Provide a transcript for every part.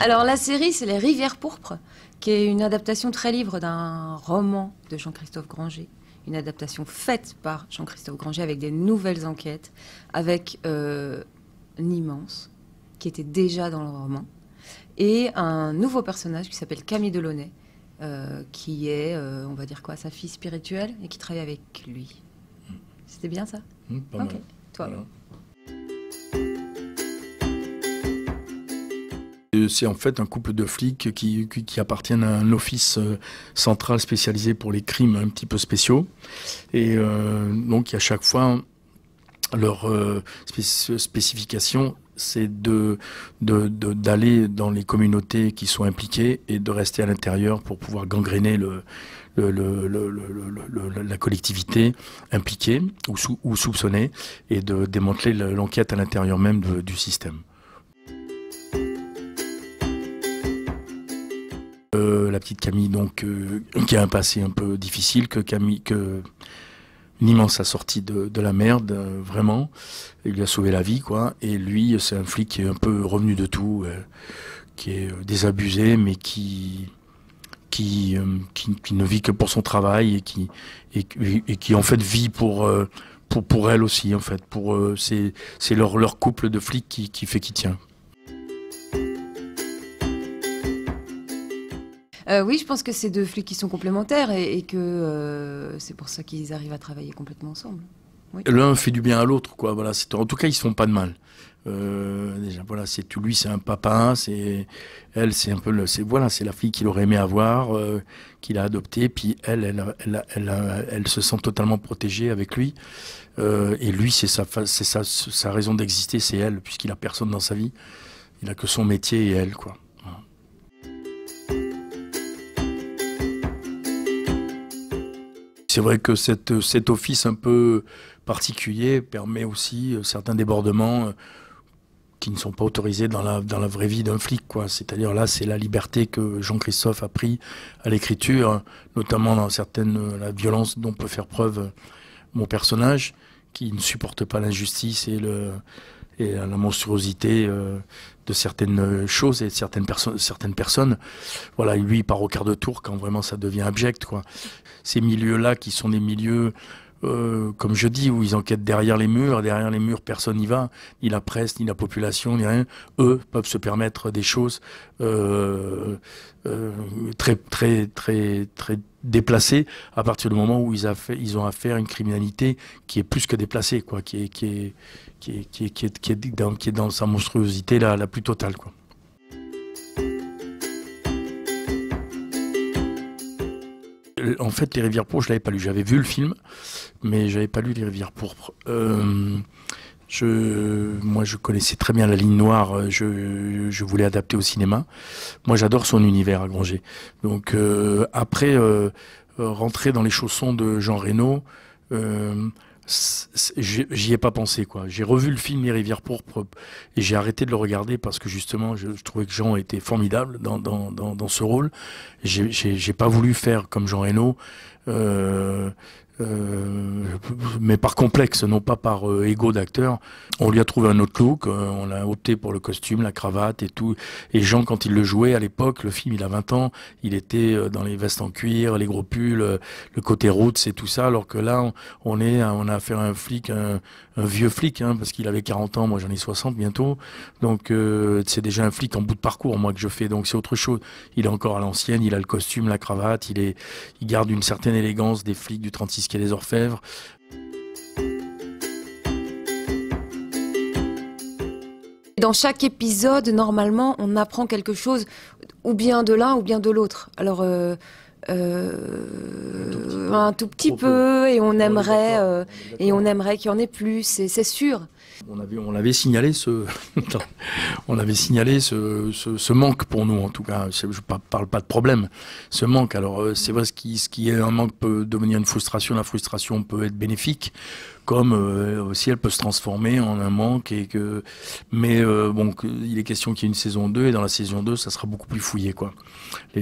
Alors la série, c'est Les Rivières pourpres, qui est une adaptation très libre d'un roman de Jean-Christophe Granger. Une adaptation faite par Jean-Christophe Granger avec des nouvelles enquêtes, avec euh, qui était déjà dans le roman, et un nouveau personnage qui s'appelle Camille Delaunay, euh, qui est, euh, on va dire quoi, sa fille spirituelle et qui travaille avec lui. Hmm. C'était bien ça hmm, Toi. c'est en fait un couple de flics qui, qui, appartiennent à un office euh, central spécialisé pour les crimes un petit peu spéciaux. Et euh, donc, à chaque fois, leur euh, spécification c'est d'aller dans les communautés qui sont impliquées et de rester à l'intérieur pour pouvoir gangréner la collectivité impliquée ou, soupçonnée et de démanteler l'enquête à l'intérieur même du système. Euh, la petite Camille, donc, euh, qui a un passé un peu difficile, que Camille, que l'immense a sorti de, la merde, euh, vraiment. Il lui a sauvé la vie, quoi. Et lui, c'est un flic qui est un peu revenu de tout, qui est désabusé, mais qui, qui, ne vit que pour son travail et qui, qui en fait vit pour, pour, pour elle aussi, en fait. Pour, c'est, c'est leur, couple de flics qui, qui fait qui tient. Euh, oui, je pense que c'est deux flics qui sont complémentaires et, que euh, c'est pour ça qu'ils arrivent à travailler complètement ensemble. L'un fait du bien à l'autre, quoi. Voilà, en tout cas, ils se font pas de mal. Euh, déjà, voilà, c'est Lui, c'est un papa. C'est elle, c'est un peu le. voilà, c'est la fille qu'il aurait aimé avoir, qu'il a adoptée. Puis elle elle, elle, elle, se sent totalement protégée avec lui. et lui, c'est sa, c'est sa raison d'exister, c'est elle, puisqu'il a personne dans sa vie. Il a que son métier et elle, quoi. c'est vrai que cet office un peu particulier permet aussi euh, certains débordements euh, qui ne sont pas autorisés dans la, vraie vie d'un flic. C'est-à-dire là, c'est la liberté que Jean-Christophe a pris à l'écriture, notamment dans certaines, euh, la violence dont peut faire preuve mon personnage, qui ne supporte pas l'injustice et le, et à la monstruosité euh, de certaines choses et de certaines, personnes certaines personnes. Voilà, lui, il part au quart de tour quand vraiment ça devient abject. Quoi. Ces milieux-là qui sont des milieux euh, comme je dis, où ils enquêtent derrière les murs, derrière les murs, personne n'y va, ni la presse, ni la population, ni rien. Eux peuvent se permettre des choses euh, euh, très, très, très, très déplacées à partir du moment où ils, ont affaire à une criminalité qui est plus que déplacée, qui est, qui est, dans, sa monstruosité la, plus totale, en fait, Les Rivières pour je l'avais pas lu. J'avais vu le film mais j'avais pas lu Les Rivières Pourpres. Euh, je, moi, je connaissais très bien la ligne noire. Euh, je, voulais adapter au cinéma. Moi, j'adore son univers à Granger. Donc, euh, après, euh, rentrer dans les chaussons de Jean Reynaud, euh, j'y ai pas pensé quoi. J'ai revu le film Les Rivières pourpres et j'ai arrêté de le regarder parce que justement je, trouvais que Jean était formidable dans, ce rôle. J'ai pas voulu faire comme Jean Reynaud euh, mais par complexe, non pas par euh, ego d'acteur. On lui a trouvé un autre look, euh, on a opté pour le costume, la cravate et tout. Et Jean, quand il le jouait à l'époque, le film il a 20 ans, il était dans les vestes en cuir, les gros pulls, le côté route, et tout ça, alors que là, on, est, on a fait un flic, un, vieux flic, hein, parce qu'il avait 40 ans, moi j'en ai 60 bientôt. Donc c'est déjà un flic en bout de parcours, moi que je fais. Donc c'est autre chose. Il est encore à l'ancienne, il a le costume, la cravate, il, est, il garde une certaine élégance des flics du 36 y a les Orfèvres. Dans chaque épisode, normalement, on apprend quelque chose, ou bien de l'un, ou bien de l'autre. Alors, euh, euh, un tout petit, peu, et on ah aimerait, euh, et on aimerait qu'il y en ait plus. C'est sûr. On avait, signalé ce, on avait signalé ce, manque pour nous en tout cas. Je ne parle pas de problème, ce manque. Alors euh, c'est vrai ce qui, est un manque peut devenir une frustration. La frustration peut être bénéfique, comme si euh, aussi elle peut se transformer en un manque et que. Mais euh, bon, il est question qu'il y ait une saison 2 et dans la saison 2, ça sera beaucoup plus fouillé quoi.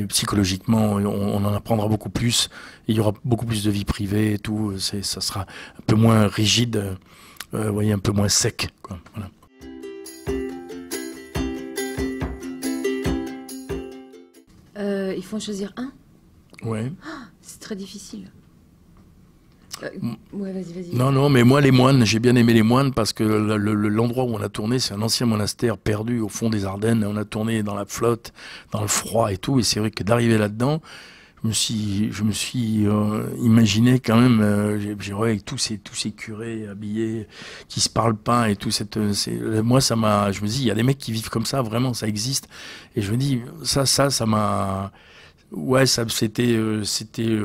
psychologiquement, on, on, en apprendra beaucoup plus. Il y aura beaucoup plus de vie privée et tout. Ça sera un peu moins rigide. Euh, voyez, un peu moins sec. Euh, il faut en choisir un Ouais. Ah, c'est très difficile. Euh, mm. Non, non, mais moi, les moines, j'ai bien aimé les moines parce que l'endroit le, où on a tourné, c'est un ancien monastère perdu au fond des Ardennes. On a tourné dans la flotte, dans le froid et tout. Et c'est vrai que d'arriver là-dedans, je me suis, je me suis euh, imaginé quand même, euh, j'ai avec tous ces, tous ces curés habillés qui se parlent pas et tout cette, euh, moi ça m'a, je me dis, il y a des mecs qui vivent comme ça, vraiment, ça existe. Et je me dis, ça, ça, ça m'a, ouais, ça, c'était, euh, c'était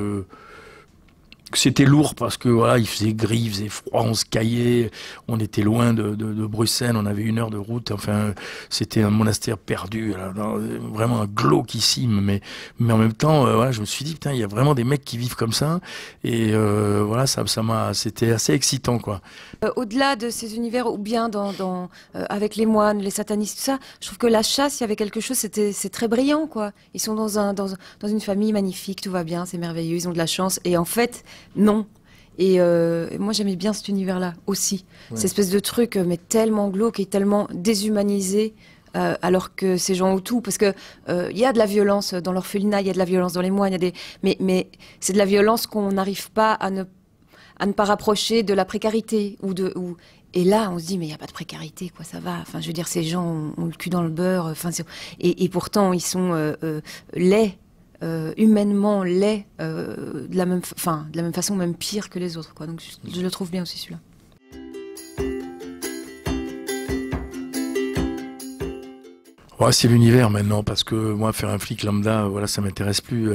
c'était lourd parce que voilà, il faisait gris, il faisait froid, on se caillait, on était loin de, de, Bruxelles, on avait une heure de route. Enfin, c'était un monastère perdu, vraiment un glauquissime. Mais, mais en même temps, euh, voilà, je me suis dit putain, il y a vraiment des mecs qui vivent comme ça. Et euh, voilà, ça, ça m'a, c'était assez excitant, quoi. Euh, au-delà de ces univers, ou bien dans, avec les moines, les satanistes, tout ça, je trouve que la chasse, il y avait quelque chose, c'était, c'est très brillant, quoi. Ils sont dans un, dans, dans une famille magnifique, tout va bien, c'est merveilleux, ils ont de la chance. Et en fait non. Euh, et moi, j'aimais bien cet univers-là aussi. Cette espèce de truc, euh, mais tellement glauque et tellement déshumanisé. Euh, alors que ces gens ont tout, parce que il y a de la violence dans l'orphelinat, il y a de la violence dans les moines, mais, c'est de la violence qu'on n'arrive pas à ne, pas rapprocher de la précarité ou de ou... et là on se dit mais il n'y a pas de précarité quoi, ça va. Enfin je veux dire ces gens ont, le cul dans le beurre, enfin et, et, pourtant ils sont laids euh, humainement laid euh, de, la même fin, de la même façon, même pire que les autres. Quoi. Donc je, le trouve bien aussi celui-là. Ouais, c'est l'univers maintenant, parce que moi, faire un flic lambda, voilà, ça m'intéresse plus.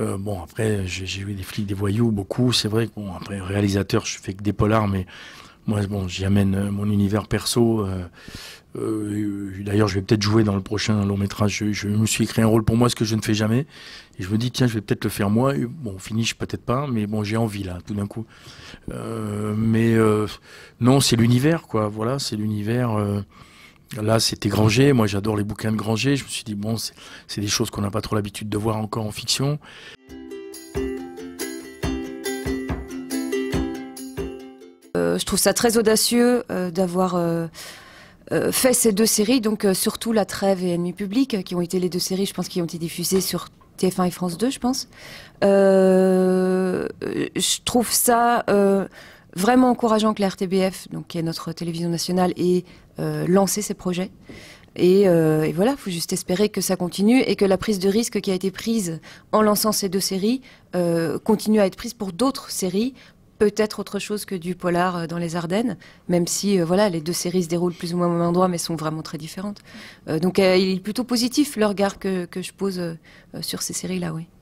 Euh, bon, après, j'ai eu des flics, des voyous, beaucoup. C'est vrai bon, après, réalisateur, je fais que des polars, mais moi, bon, j'y amène euh, mon univers perso. Euh, euh, d'ailleurs, je vais peut-être jouer dans le prochain long métrage. Je, me suis écrit un rôle pour moi, ce que je ne fais jamais. Et je me dis, tiens, je vais peut-être le faire moi. bon finis-je peut-être pas, mais bon, j'ai envie là, tout d'un coup. mais non, c'est l'univers, quoi. Voilà, c'est l'univers. Là, c'était Granger. Moi, j'adore les bouquins de Granger. Je me suis dit, bon, c'est des choses qu'on n'a pas trop l'habitude de voir encore en fiction. Euh, je trouve ça très audacieux euh, d'avoir euh, fait ces deux séries, donc surtout La Trêve et Ennemi Public, qui ont été les deux séries, je pense, qui ont été diffusées sur TF1 et France 2, je pense. je trouve ça vraiment encourageant que la RTBF, donc qui est notre télévision nationale, ait lancé ces projets. Et, voilà, il faut juste espérer que ça continue et que la prise de risque qui a été prise en lançant ces deux séries continue à être prise pour d'autres séries, peut-être autre chose que du polar euh, dans les Ardennes, même si euh, voilà les deux séries se déroulent plus ou moins au même endroit, mais sont vraiment très différentes. Euh, donc il est plutôt positif le regard que je pose sur ces séries-là, oui.